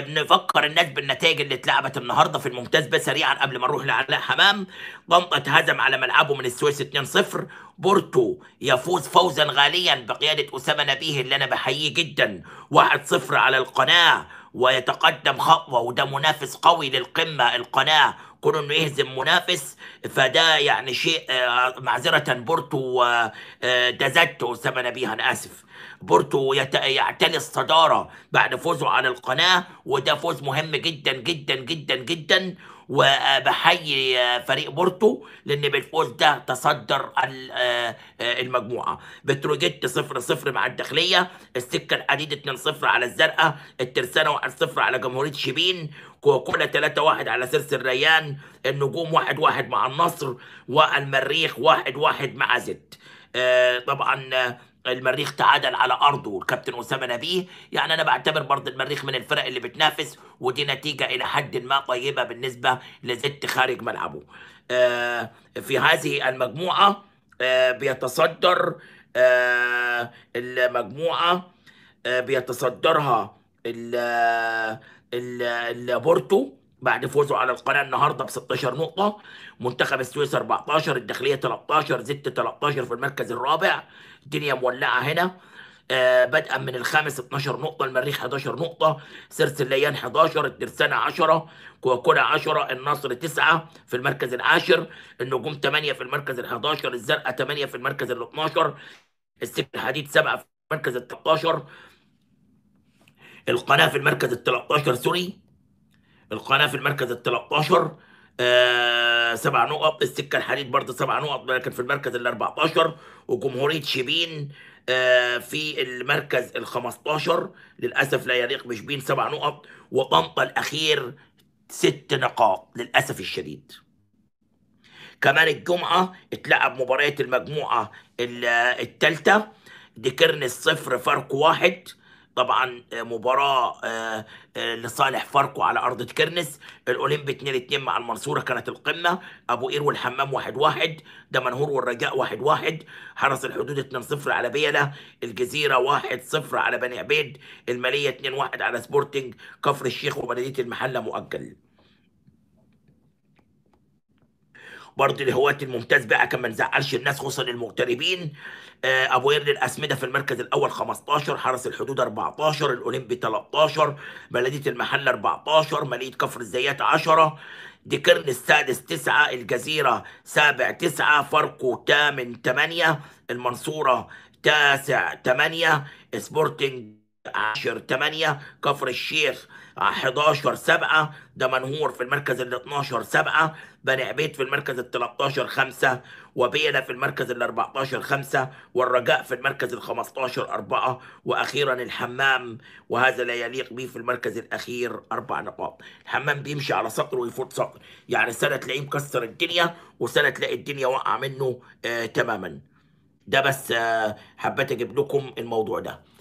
بنفكر الناس بالنتائج اللي اتلعبت النهارده في الممتاز بس سريعا قبل ما نروح لعلاء حمام طنطا اتهزم على ملعبه من السويس 2-0 بورتو يفوز فوزا غاليا بقياده اسامه نبيه اللي انا بحييه جدا 1-0 على القناه ويتقدم خطوه وده منافس قوي للقمه القناه كونه انه يهزم منافس فده يعني شيء آه، معذره بورتو آه، دزتو سمنا بيها انا اسف بورتو يعتلي الصداره بعد فوزه على القناه وده فوز مهم جدا جدا جدا جدا وبحيي فريق بورتو لان بالفوز ده تصدر آه، آه، المجموعه بتروجيت 0 0 مع الداخليه السكه الحديد 2 0 على الزرقاء الترسانه 1 0 على جمهوريه شبين كوكولا 3 1 على سرس الريان النجوم 1 1 مع النصر والمريخ 1 1 مع زد آه، طبعا المريخ تعادل على ارضه والكابتن اسامه نبيه يعني انا بعتبر برضه المريخ من الفرق اللي بتنافس ودي نتيجه الى حد ما طيبه بالنسبه لزت خارج ملعبه آه، في هذه المجموعه آه، بيتصدر آه، المجموعه بيتصدرها البورتو بعد فوزه على القناه النهارده ب 16 نقطه منتخب السويس 14 الداخليه 13 زت 13 في المركز الرابع الدنيا مولعه هنا آه بدءا من الخامس 12 نقطة المريخ 11 نقطة سيرس الليان 11 الترسانة 10 كوكولا 10 النصر 9 في المركز العاشر النجوم 8 في المركز ال 11 الزرقاء 8 في المركز ال 12 السكة الحديد 7 في المركز ال 13 القناة في المركز ال 13 سوري القناه في المركز ال 13 آه سبع نقط السكه الحديد برضه سبع نقط لكن في المركز ال 14 وجمهوريه شبين آه في المركز ال 15 للاسف لا يليق بشبين سبع نقط وطنطا الاخير ست نقاط للاسف الشديد. كمان الجمعه اتلعب مباريات المجموعه الثالثه دي كرن الصفر فرق واحد طبعا آه، مباراه آه، آه، لصالح فاركو على ارض تكرنس الاولمبي 2 2 مع المنصوره كانت القمه ابو قير والحمام 1 1 دمنهور والرجاء 1 1 حرس الحدود 2 0 على بيله الجزيره 1 0 على بني عبيد الماليه 2 1 على سبورتنج كفر الشيخ وبلديه المحله مؤجل برضه الهوات الممتاز بقى كان ما نزعلش الناس خصوصا المغتربين آه ابو يرن الاسمده في المركز الاول 15 حرس الحدود 14 الاولمبي 13 بلديه المحله 14 ماليه كفر الزيات 10 ديكرن السادس تسعة الجزيرة سابع تسعة فاركو تامن تمانية المنصورة تاسع تمانية سبورتنج 10 8 كفر الشيخ 11 7 دمنهور في المركز ال 12 7 بني عبيد في المركز ال 13 5 وبيلة في المركز ال 14 5 والرجاء في المركز ال 15 4 واخيرا الحمام وهذا لا يليق به في المركز الاخير اربع نقاط الحمام بيمشي على سطر ويفوت سطر يعني سنه تلاقيه مكسر الدنيا وسنه تلاقي الدنيا واقعه منه آه تماما ده بس آه حبيت اجيب لكم الموضوع ده